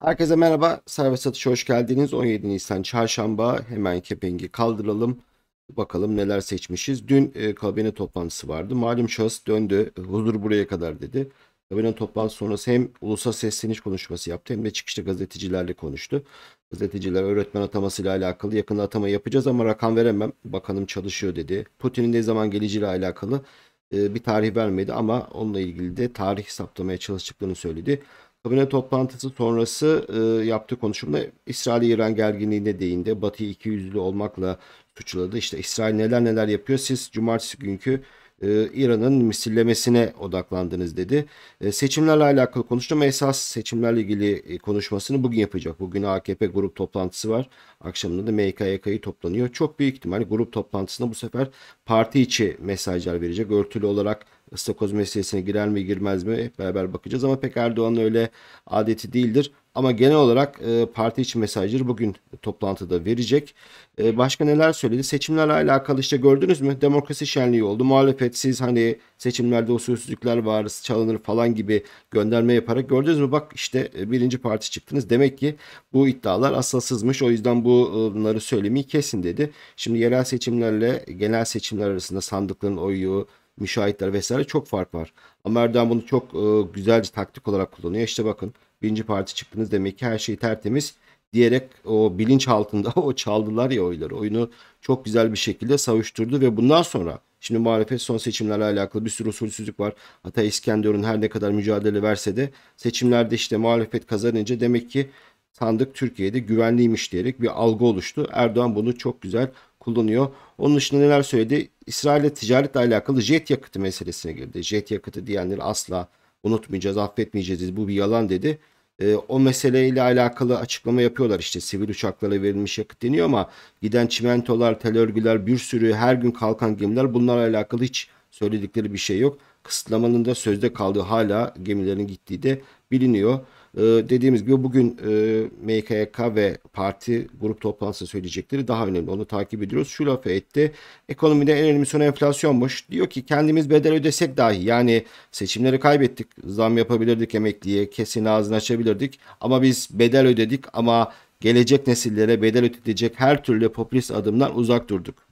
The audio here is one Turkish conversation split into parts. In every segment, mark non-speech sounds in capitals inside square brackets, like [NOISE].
Herkese merhaba. servis satışa hoş geldiniz. 17 Nisan çarşamba. Hemen kepengi kaldıralım. Bakalım neler seçmişiz. Dün e, kabine toplantısı vardı. Malum şahıs döndü. E, huzur buraya kadar dedi. Kabine toplantısı sonrası hem ulusal sesleniş konuşması yaptı hem de çıkışta gazetecilerle konuştu. Gazeteciler öğretmen atamasıyla alakalı yakında atama yapacağız ama rakam veremem. Bakanım çalışıyor dedi. Putin'in ne zaman geleceğiyle alakalı e, bir tarih vermedi ama onunla ilgili de tarih saptamaya çalıştıklarını söyledi. Kabine toplantısı sonrası e, yaptığı konuşumda İsrail-İran gerginliğine değindi. Batı'yı iki yüzlü olmakla suçladı. İşte İsrail neler neler yapıyor. Siz cumartesi günkü e, İran'ın misillemesine odaklandınız dedi. E, seçimlerle alakalı konuştu ama esas seçimlerle ilgili e, konuşmasını bugün yapacak. Bugün AKP grup toplantısı var. Akşamında da MKYK'yı toplanıyor. Çok büyük ihtimal grup toplantısında bu sefer parti içi mesajlar verecek. Örtülü olarak ıstakoz meselesine girer mi girmez mi beraber bakacağız ama pek Erdoğan'ın öyle adeti değildir. Ama genel olarak e, parti için mesajları bugün toplantıda verecek. E, başka neler söyledi? Seçimlerle alakalı işte gördünüz mü? Demokrasi şenliği oldu. Muhalefet siz hani seçimlerde usulsüzlükler var, çalınır falan gibi gönderme yaparak gördünüz mü? Bak işte e, birinci parti çıktınız. Demek ki bu iddialar asılsızmış. O yüzden e, bunları söylemeyi kesin dedi. Şimdi yerel seçimlerle genel seçimler arasında sandıkların oyu, müşahitler vesaire çok fark var. Ama Erdoğan bunu çok e, güzelce taktik olarak kullanıyor. İşte bakın birinci parti çıktınız demek ki her şey tertemiz diyerek o bilinç altında [LAUGHS] o çaldılar ya oyları. Oyunu çok güzel bir şekilde savuşturdu ve bundan sonra şimdi muhalefet son seçimlerle alakalı bir sürü usulsüzlük var. Hatta İskenderun her ne kadar mücadele verse de seçimlerde işte muhalefet kazanınca demek ki sandık Türkiye'de güvenliymiş diyerek bir algı oluştu. Erdoğan bunu çok güzel kullanıyor. Onun dışında neler söyledi? İsrail'le ticaretle alakalı jet yakıtı meselesine girdi. Jet yakıtı diyenleri asla unutmayacağız, affetmeyeceğiz. Dedi. Bu bir yalan dedi. E, o meseleyle alakalı açıklama yapıyorlar işte sivil uçaklara verilmiş yakıt deniyor ama giden çimentolar, tel örgüler, bir sürü her gün kalkan gemiler bunlarla alakalı hiç söyledikleri bir şey yok. Kısıtlamanın da sözde kaldığı hala gemilerin gittiği de biliniyor. Ee, dediğimiz gibi bugün e, MKYK ve parti grup toplantısı söyleyecekleri daha önemli. Onu takip ediyoruz. Şu lafı etti. Ekonomide en önemli sorun enflasyonmuş. Diyor ki kendimiz bedel ödesek dahi yani seçimleri kaybettik. Zam yapabilirdik emekliye. Kesin ağzını açabilirdik. Ama biz bedel ödedik ama gelecek nesillere bedel ödetecek her türlü popülist adımdan uzak durduk.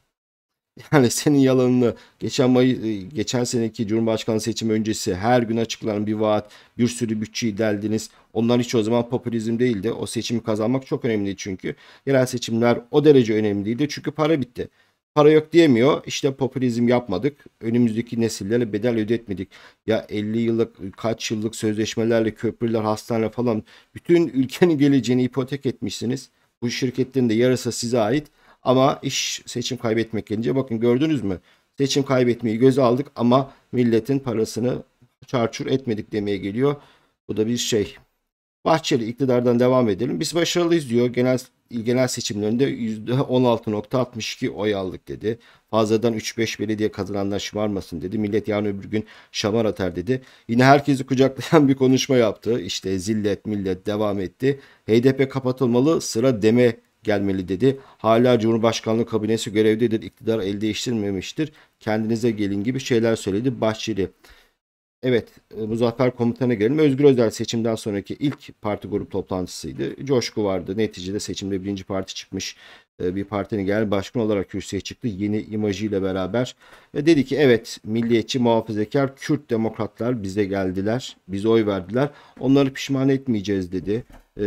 [LAUGHS] Yani senin yalanını geçen May e, geçen seneki Cumhurbaşkanı seçimi öncesi her gün açıklanan bir vaat, bir sürü bütçeyi deldiniz. Onlar hiç o zaman popülizm değildi. O seçimi kazanmak çok önemli çünkü. Yerel seçimler o derece önemliydi çünkü para bitti. Para yok diyemiyor. İşte popülizm yapmadık. Önümüzdeki nesillere bedel ödetmedik. Ya 50 yıllık e, kaç yıllık sözleşmelerle köprüler, hastane falan bütün ülkenin geleceğini ipotek etmişsiniz. Bu şirketlerin de yarısı size ait. Ama iş seçim kaybetmek gelince bakın gördünüz mü? Seçim kaybetmeyi göze aldık ama milletin parasını çarçur etmedik demeye geliyor. Bu da bir şey. Bahçeli iktidardan devam edelim. Biz başarılıyız diyor. Genel genel seçimlerinde %16.62 oy aldık dedi. Fazladan 3-5 belediye kazananlar şımarmasın dedi. Millet yarın öbür gün şamar atar dedi. Yine herkesi kucaklayan bir konuşma yaptı. İşte zillet millet devam etti. HDP kapatılmalı sıra deme gelmeli dedi. Hala Cumhurbaşkanlığı kabinesi görevdedir. İktidar el değiştirmemiştir. Kendinize gelin gibi şeyler söyledi Bahçeli. Evet e, Muzaffer Komutan'a gelin. Özgür Özel seçimden sonraki ilk parti grup toplantısıydı. Coşku vardı. Neticede seçimde birinci parti çıkmış e, bir partinin genel Başkan olarak kürsüye çıktı. Yeni imajıyla beraber ve dedi ki evet milliyetçi, muhafazakar, Kürt demokratlar bize geldiler. Bize oy verdiler. Onları pişman etmeyeceğiz dedi. E,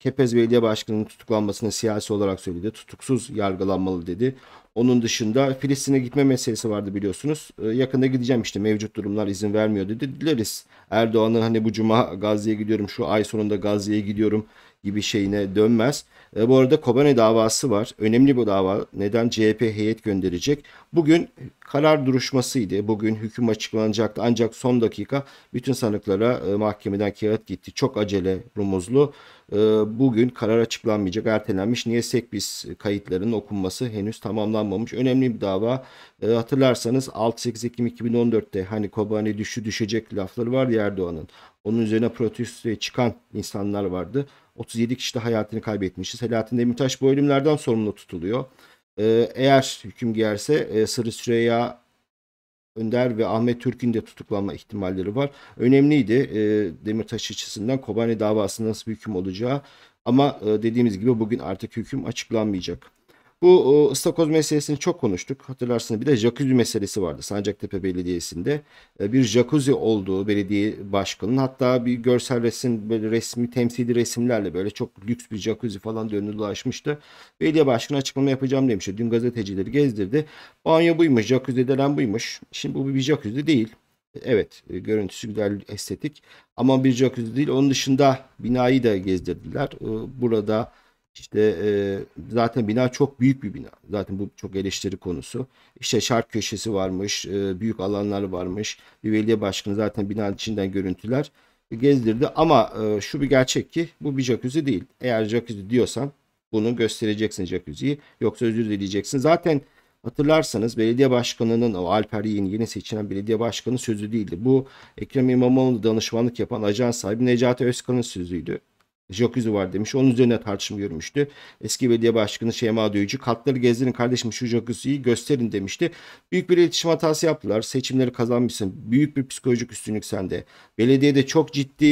Kepez Belediye Başkanı'nın tutuklanmasını siyasi olarak söyledi. Tutuksuz yargılanmalı dedi. Onun dışında Filistin'e gitme meselesi vardı biliyorsunuz. Ee, yakında gideceğim işte mevcut durumlar izin vermiyor dedi. Dileriz Erdoğan'ın hani bu cuma Gazze'ye gidiyorum şu ay sonunda Gazze'ye gidiyorum gibi şeyine dönmez. E, bu arada Kobane davası var. Önemli bu dava. Neden CHP heyet gönderecek? Bugün karar duruşmasıydı. Bugün hüküm açıklanacaktı. Ancak son dakika bütün sanıklara e, mahkemeden kağıt gitti. Çok acele rumuzlu. E, bugün karar açıklanmayacak. Ertelenmiş. Niye sekbis kayıtlarının okunması henüz tamamlanmamış. Önemli bir dava. E, hatırlarsanız 6-8 Ekim 2014'te hani Kobane düşü düşecek lafları var ya Erdoğan'ın. Onun üzerine protestoya çıkan insanlar vardı. 37 kişi de hayatını kaybetmişti. Selahattin Demirtaş bu ölümlerden sorumlu tutuluyor. Ee, eğer hüküm giyerse e, Sırrı Süreyya Önder ve Ahmet Türk'ün de tutuklanma ihtimalleri var. Önemliydi e, Demirtaş açısından Kobani davasında nasıl bir hüküm olacağı. Ama e, dediğimiz gibi bugün artık hüküm açıklanmayacak. Bu ıstakoz meselesini çok konuştuk. Hatırlarsınız bir de jacuzzi meselesi vardı. Sancaktepe Belediyesi'nde e, bir jacuzzi olduğu belediye başkanının hatta bir görsel resim böyle resmi temsili resimlerle böyle çok lüks bir jacuzzi falan dönü dolaşmıştı. Belediye başkanı açıklama yapacağım demişti. Dün gazetecileri gezdirdi. Banyo buymuş, jacuzzi denen buymuş. Şimdi bu bir jacuzzi değil. E, evet e, görüntüsü güzel estetik ama bir jacuzzi değil. Onun dışında binayı da gezdirdiler. Burada işte e, zaten bina çok büyük bir bina. Zaten bu çok eleştiri konusu. İşte şart köşesi varmış, e, büyük alanlar varmış. Bir belediye başkanı zaten binanın içinden görüntüler gezdirdi. Ama e, şu bir gerçek ki bu bir jacuzzi değil. Eğer jacuzzi diyorsan bunu göstereceksin jacuzziyi. Yoksa özür dileyeceksin. Zaten hatırlarsanız belediye başkanının o Alper Yiğin yeni seçilen belediye başkanı sözü değildi. Bu Ekrem İmamoğlu danışmanlık yapan ajans sahibi Necati Özkan'ın sözüydü jacuzzi var demiş. Onun üzerine tartışma görmüştü. Eski belediye başkanı Şeyma Döyücü katları gezdirin kardeşim şu jacuzziyi gösterin demişti. Büyük bir iletişim hatası yaptılar. Seçimleri kazanmışsın. Büyük bir psikolojik üstünlük sende. Belediyede çok ciddi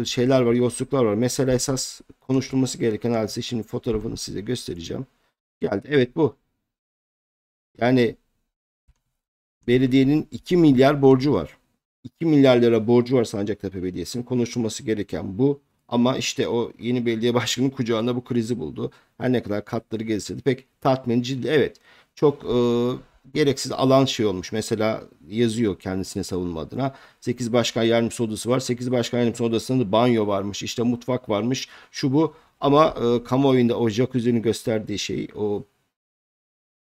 e, şeyler var, yolsuzluklar var. Mesela esas konuşulması gereken hadise şimdi fotoğrafını size göstereceğim. Geldi. Evet bu. Yani belediyenin 2 milyar borcu var. 2 milyar lira borcu var Sancaktepe Belediyesi'nin. Konuşulması gereken bu. Ama işte o yeni belediye [LAUGHS] başkanının kucağında bu krizi buldu. Her ne kadar katları gezse de pek tatminci evet çok e, gereksiz alan şey olmuş. Mesela yazıyor kendisine savunma adına. 8 başkan yardımcısı odası var. 8 başkan yardımcısı odasında da banyo varmış. işte mutfak varmış. Şu bu ama e, kamuoyunda o jacuzzi'nin gösterdiği şey o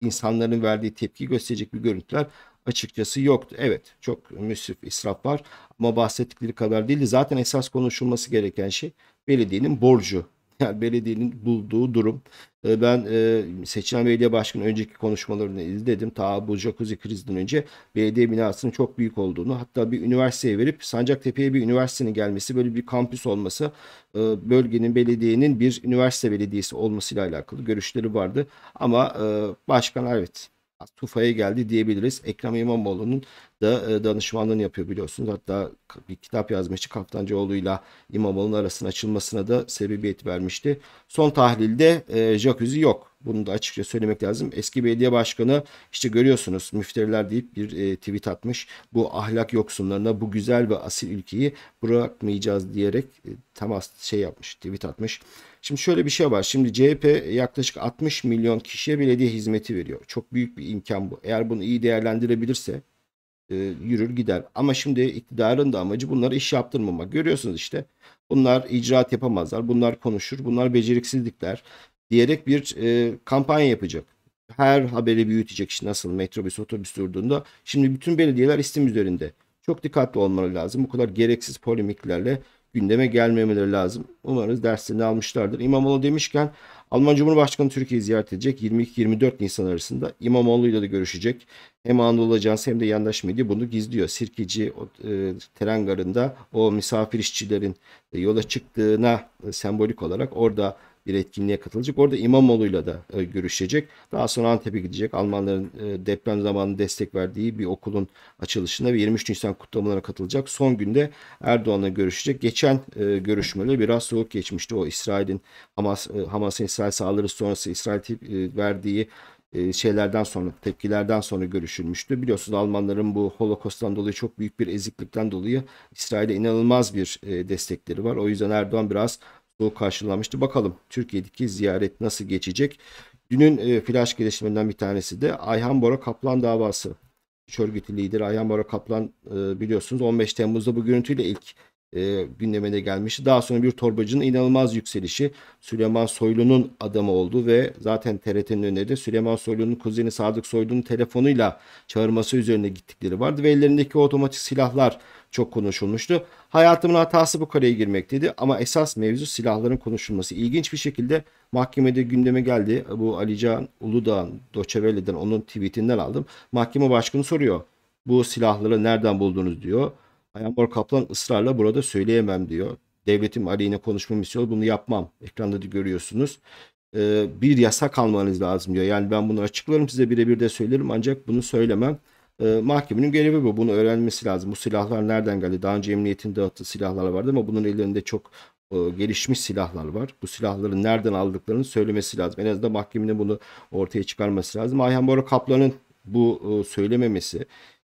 insanların verdiği tepki gösterecek bir görüntüler açıkçası yoktu. Evet çok müsrif israf var ama bahsettikleri kadar değildi. Zaten esas konuşulması gereken şey belediyenin borcu. [LAUGHS] Yani belediyenin bulduğu durum. Ee, ben e, seçilen belediye başkanı önceki konuşmalarını izledim. Ta bu jacuzzi krizinden önce belediye binasının çok büyük olduğunu hatta bir üniversiteye verip Sancaktepe'ye bir üniversitenin gelmesi böyle bir kampüs olması e, bölgenin belediyenin bir üniversite belediyesi olmasıyla alakalı görüşleri vardı. Ama e, başkan evet Tufa'ya geldi diyebiliriz. Ekrem İmamoğlu'nun da e, danışmanlığını yapıyor biliyorsunuz. Hatta bir kitap yazmıştı Kaftancıoğlu ile İmamoğlu'nun arasının açılmasına da sebebiyet vermişti. Son tahlilde e, jacuzzi yok. Bunu da açıkça söylemek lazım. Eski belediye başkanı işte görüyorsunuz müfteriler deyip bir e, tweet atmış. Bu ahlak yoksunlarına bu güzel ve asil ülkeyi bırakmayacağız diyerek e, temas şey yapmış, tweet atmış. Şimdi şöyle bir şey var. Şimdi CHP yaklaşık 60 milyon kişiye belediye hizmeti veriyor. Çok büyük bir imkan bu. Eğer bunu iyi değerlendirebilirse e, yürür gider. Ama şimdi iktidarın da amacı bunları iş yaptırmamak. Görüyorsunuz işte bunlar icraat yapamazlar, bunlar konuşur, bunlar beceriksizlikler diyerek bir e, kampanya yapacak. Her haberi büyütecek işte nasıl metrobüs otobüs durduğunda. Şimdi bütün belediyeler istim üzerinde. Çok dikkatli olmaları lazım. Bu kadar gereksiz polemiklerle gündeme gelmemeleri lazım. Umarız derslerini almışlardır. İmamoğlu demişken Alman Cumhurbaşkanı Türkiye'yi ziyaret edecek. 22-24 Nisan arasında ile de görüşecek. Hem Anadolu Ajansı hem de yandaş medya bunu gizliyor. Sirkeci o, e, tren garında o misafir işçilerin e, yola çıktığına e, sembolik olarak orada bir etkinliğe katılacak. Orada İmamoğlu'yla da e, görüşecek. Daha sonra Antep'e gidecek. Almanların e, deprem zamanı destek verdiği bir okulun açılışında ve 23 Nisan kutlamalarına katılacak. Son günde Erdoğan'la görüşecek. Geçen e, görüşmeleri biraz soğuk geçmişti. O İsrail'in Hamas e, Hamas'ın İsrail saldırısı sonrası İsrail e, verdiği e, şeylerden sonra tepkilerden sonra görüşülmüştü. Biliyorsunuz Almanların bu Holocaust'tan dolayı çok büyük bir eziklikten dolayı İsrail'e inanılmaz bir e, destekleri var. O yüzden Erdoğan biraz soğukluğu karşılamıştı. Bakalım Türkiye'deki ziyaret nasıl geçecek? Dünün e, flash gelişmelerinden bir tanesi de Ayhan Bora Kaplan davası. Örgütü lideri Ayhan Bora Kaplan e, biliyorsunuz 15 Temmuz'da bu görüntüyle ilk e, gündeme de gelmişti. Daha sonra bir torbacının inanılmaz yükselişi Süleyman Soylu'nun adamı oldu ve zaten TRT'nin öneri Süleyman Soylu'nun kuzeni Sadık Soylu'nun telefonuyla çağırması üzerine gittikleri vardı ve ellerindeki otomatik silahlar çok konuşulmuştu. Hayatımın hatası bu kareye girmekteydi ama esas mevzu silahların konuşulması. İlginç bir şekilde mahkemede gündeme geldi. Bu Alican Can Uludağ'ın Doçevele'den onun tweetinden aldım. Mahkeme başkanı soruyor. Bu silahları nereden buldunuz diyor. Ayambor Kaplan ısrarla burada söyleyemem diyor. Devletim aleyhine konuşmam istiyor. Bunu yapmam. Ekranda da görüyorsunuz. Ee, bir yasak almanız lazım diyor. Yani ben bunu açıklarım size birebir de söylerim ancak bunu söylemem. Ee, mahkemenin görevi bu. Bunu öğrenmesi lazım. Bu silahlar nereden geldi? Daha önce emniyetin dağıttığı silahlar vardı ama bunun ellerinde çok e, gelişmiş silahlar var. Bu silahları nereden aldıklarını söylemesi lazım. En azından mahkemenin bunu ortaya çıkarması lazım. Ayhan Bora Kaplan'ın bu e, söylememesi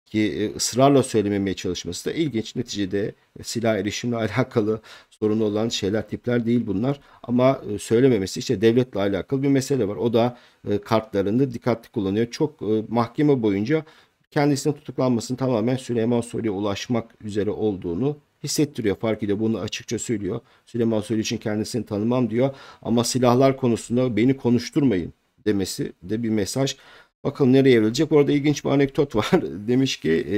ki e, ısrarla söylememeye çalışması da ilginç. Neticede e, silah erişimle [LAUGHS] alakalı sorunu olan şeyler tipler değil bunlar. Ama e, söylememesi işte devletle alakalı bir mesele var. O da kartlarını dikkatli kullanıyor. Çok mahkeme boyunca kendisinin tutuklanmasının tamamen Süleyman Soylu'ya ulaşmak üzere olduğunu hissettiriyor. Farkı da bunu açıkça söylüyor. Süleyman Soylu için kendisini tanımam diyor ama silahlar konusunda beni konuşturmayın demesi de bir mesaj. Bakalım nereye evrilecek. Bu arada ilginç bir anekdot var. [LAUGHS] Demiş ki e,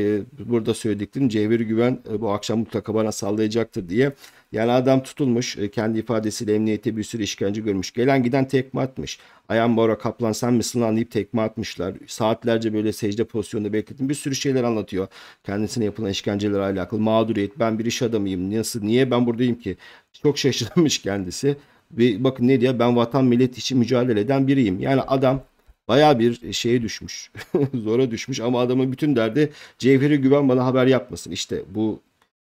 burada söylediklerim Cevher Güven e, bu akşam mutlaka bana sallayacaktır diye. Yani adam tutulmuş. E, kendi ifadesiyle emniyete bir sürü işkence görmüş. Gelen giden tekme atmış. ayan Bora Kaplan sen misin lan deyip tekme atmışlar. Saatlerce böyle secde pozisyonda bekledim. Bir sürü şeyler anlatıyor. Kendisine yapılan işkencelerle alakalı. Mağduriyet ben bir iş adamıyım. Nasıl niye ben buradayım ki? Çok şaşırmış [LAUGHS] kendisi. Ve bakın ne diyor ben vatan millet için mücadele eden biriyim. Yani adam baya bir şeye düşmüş. [LAUGHS] Zora düşmüş ama adamın bütün derdi Cevheri Güven bana haber yapmasın. İşte bu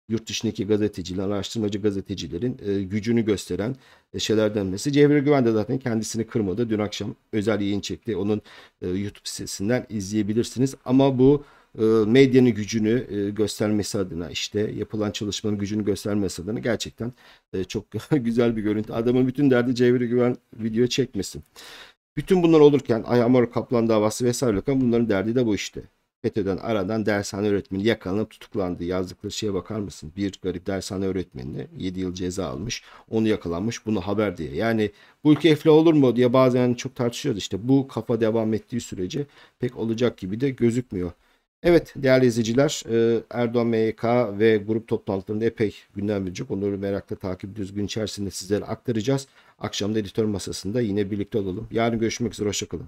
yurt dışındaki gazeteciler, araştırmacı gazetecilerin e, gücünü gösteren e, şeylerden birisi. Cevher Güven de zaten kendisini kırmadı. Dün akşam özel yayın çekti. Onun e, YouTube sitesinden izleyebilirsiniz. Ama bu e, medyanın gücünü e, göstermesi adına işte yapılan çalışmanın gücünü göstermesi adına gerçekten e, çok [LAUGHS] güzel bir görüntü. Adamın bütün derdi Cevher Güven video çekmesin. Bütün bunlar olurken Ayamor Kaplan davası vesaire olurken bunların derdi de bu işte. FETÖ'den aradan dershane öğretmeni yakalanıp tutuklandı. Yazdıkları şeye bakar mısın? Bir garip dershane öğretmenine 7 yıl ceza almış. Onu yakalanmış. Bunu haber diye. Yani bu ülke iflah olur mu diye bazen çok tartışıyoruz. İşte bu kafa devam ettiği sürece pek olacak gibi de gözükmüyor. Evet değerli izleyiciler e, Erdoğan MYK ve grup toplantılarında epey gündem verecek. Onları merakla takip düzgün içerisinde sizlere aktaracağız. Akşamda editör masasında yine birlikte olalım. Yarın görüşmek üzere. Hoşçakalın.